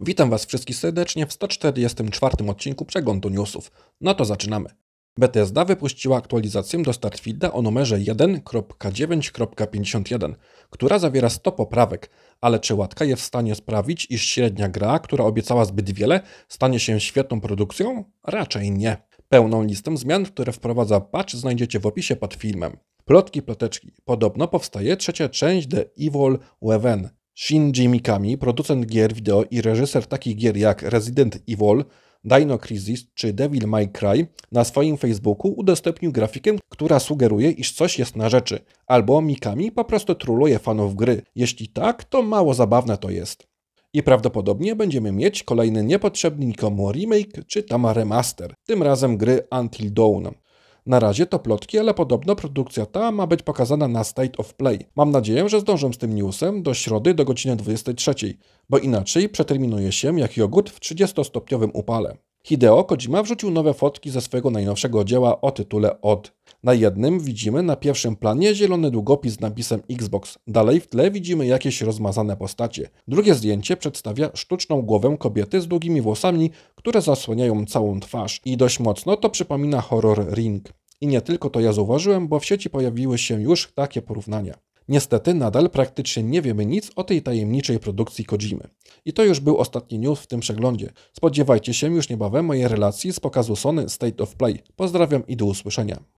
Witam Was wszystkich serdecznie w 144 odcinku przeglądu newsów. No to zaczynamy. Bethesda wypuściła aktualizację do Starfielda o numerze 1.9.51, która zawiera 100 poprawek, ale czy łatka jest w stanie sprawić, iż średnia gra, która obiecała zbyt wiele, stanie się świetną produkcją? Raczej nie. Pełną listę zmian, które wprowadza patch znajdziecie w opisie pod filmem. Plotki, ploteczki. Podobno powstaje trzecia część The Evil Weven, Shinji Mikami, producent gier wideo i reżyser takich gier jak Resident Evil, Dino Crisis czy Devil May Cry na swoim Facebooku udostępnił grafikę, która sugeruje, iż coś jest na rzeczy, albo Mikami po prostu truluje fanów gry. Jeśli tak, to mało zabawne to jest. I prawdopodobnie będziemy mieć kolejny niepotrzebny nikomu remake czy tam remaster, tym razem gry Until Dawn. Na razie to plotki, ale podobno produkcja ta ma być pokazana na State of Play. Mam nadzieję, że zdążę z tym newsem do środy do godziny 23, bo inaczej przeterminuje się jak jogurt w 30-stopniowym upale. Hideo Kojima wrzucił nowe fotki ze swojego najnowszego dzieła o tytule Od. Na jednym widzimy na pierwszym planie zielony długopis z napisem Xbox. Dalej w tle widzimy jakieś rozmazane postacie. Drugie zdjęcie przedstawia sztuczną głowę kobiety z długimi włosami, które zasłaniają całą twarz i dość mocno to przypomina horror Ring. I nie tylko to ja zauważyłem, bo w sieci pojawiły się już takie porównania. Niestety nadal praktycznie nie wiemy nic o tej tajemniczej produkcji Kojimy. I to już był ostatni news w tym przeglądzie. Spodziewajcie się już niebawem mojej relacji z pokazu Sony State of Play. Pozdrawiam i do usłyszenia.